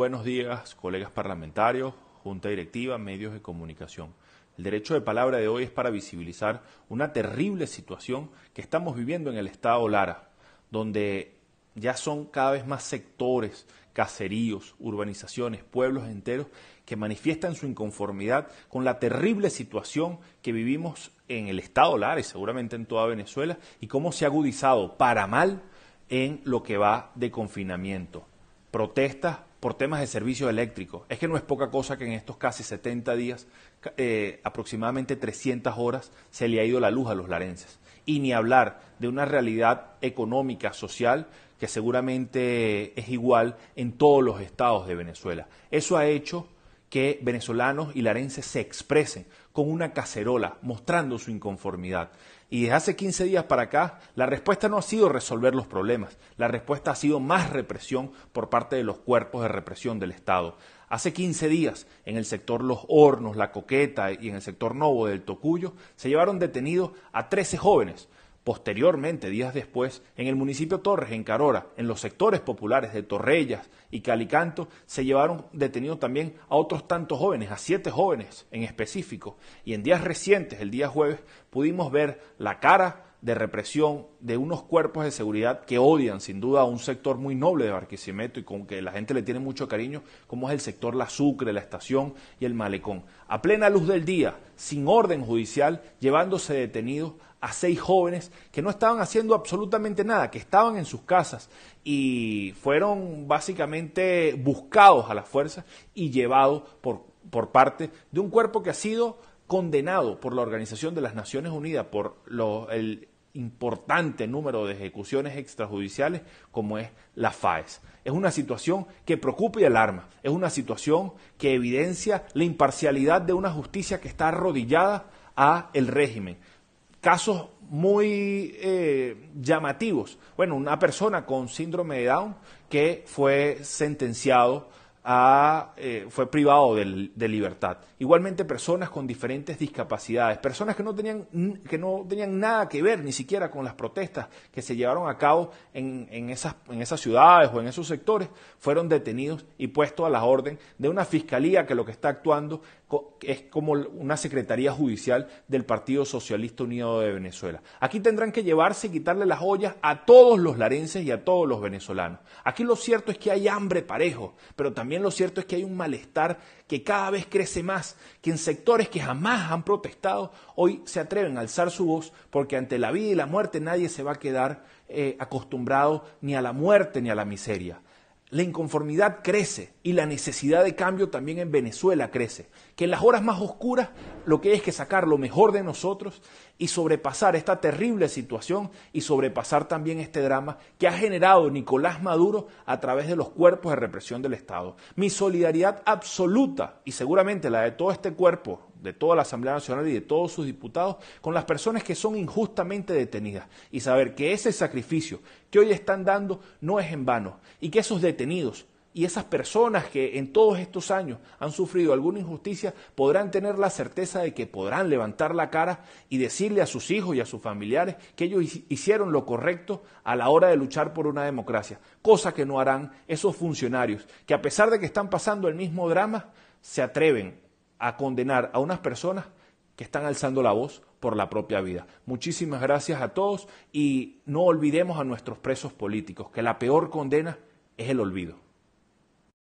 Buenos días, colegas parlamentarios, junta directiva, medios de comunicación. El derecho de palabra de hoy es para visibilizar una terrible situación que estamos viviendo en el estado Lara, donde ya son cada vez más sectores, caseríos, urbanizaciones, pueblos enteros que manifiestan su inconformidad con la terrible situación que vivimos en el estado Lara y seguramente en toda Venezuela y cómo se ha agudizado para mal en lo que va de confinamiento. Protestas por temas de servicio eléctrico. Es que no es poca cosa que en estos casi 70 días, eh, aproximadamente 300 horas, se le ha ido la luz a los larenses. Y ni hablar de una realidad económica, social, que seguramente es igual en todos los estados de Venezuela. Eso ha hecho que venezolanos y larenses se expresen con una cacerola, mostrando su inconformidad. Y desde hace 15 días para acá, la respuesta no ha sido resolver los problemas, la respuesta ha sido más represión por parte de los cuerpos de represión del Estado. Hace 15 días, en el sector Los Hornos, La Coqueta y en el sector Novo del Tocuyo, se llevaron detenidos a 13 jóvenes Posteriormente, días después, en el municipio Torres, en Carora, en los sectores populares de Torrellas y Calicanto, se llevaron detenidos también a otros tantos jóvenes, a siete jóvenes en específico. Y en días recientes, el día jueves, pudimos ver la cara de represión de unos cuerpos de seguridad que odian sin duda a un sector muy noble de Barquisimeto y con que la gente le tiene mucho cariño, como es el sector La Sucre, la estación y el malecón. A plena luz del día, sin orden judicial, llevándose detenidos a seis jóvenes que no estaban haciendo absolutamente nada, que estaban en sus casas y fueron básicamente buscados a la fuerza y llevados por, por parte de un cuerpo que ha sido condenado por la Organización de las Naciones Unidas por el importante número de ejecuciones extrajudiciales como es la FAES. Es una situación que preocupa y alarma, es una situación que evidencia la imparcialidad de una justicia que está arrodillada a el régimen. Casos muy eh, llamativos. Bueno, una persona con síndrome de Down que fue sentenciado eh, fue privado de, de, libertad. Igualmente personas con diferentes discapacidades, personas que no, tenían, que no tenían nada que ver ni siquiera con las protestas que se llevaron a cabo en, esas, en esas ciudades o en esos sectores, fueron detenidos y puestos a la orden de una fiscalía que lo que está actuando es como una secretaría judicial del Partido Socialista Unido de Venezuela. Aquí tendrán que llevarse y quitarle las ollas a todos los larenses y a todos los venezolanos. Aquí lo cierto es que hay hambre parejo, pero también también lo cierto es que hay un malestar que cada vez crece más, que en sectores que jamás han protestado hoy se atreven a alzar su voz porque ante la vida y la muerte nadie se va a quedar eh, acostumbrado ni a la muerte ni a la miseria. La inconformidad crece, y la necesidad de cambio también en Venezuela crece. Que en las horas más oscuras lo que hay es que sacar lo mejor de nosotros y sobrepasar esta terrible situación y sobrepasar también este drama que ha generado Nicolás Maduro a través de los cuerpos de represión del Estado. Mi solidaridad absoluta y seguramente la de todo este cuerpo de toda la Asamblea Nacional y de todos sus diputados, con las personas que son injustamente detenidas y saber que ese sacrificio que hoy están dando no es en vano y que esos detenidos y esas personas que en todos estos años han sufrido alguna injusticia podrán tener la certeza de que podrán levantar la cara y decirle a sus hijos y a sus familiares que ellos hicieron lo correcto a la hora de luchar por una democracia, cosa que no harán esos funcionarios que a pesar de que están pasando el mismo drama, se atreven a condenar a unas personas que están alzando la voz por la propia vida. Muchísimas gracias a todos y no olvidemos a nuestros presos políticos, que la peor condena es el olvido.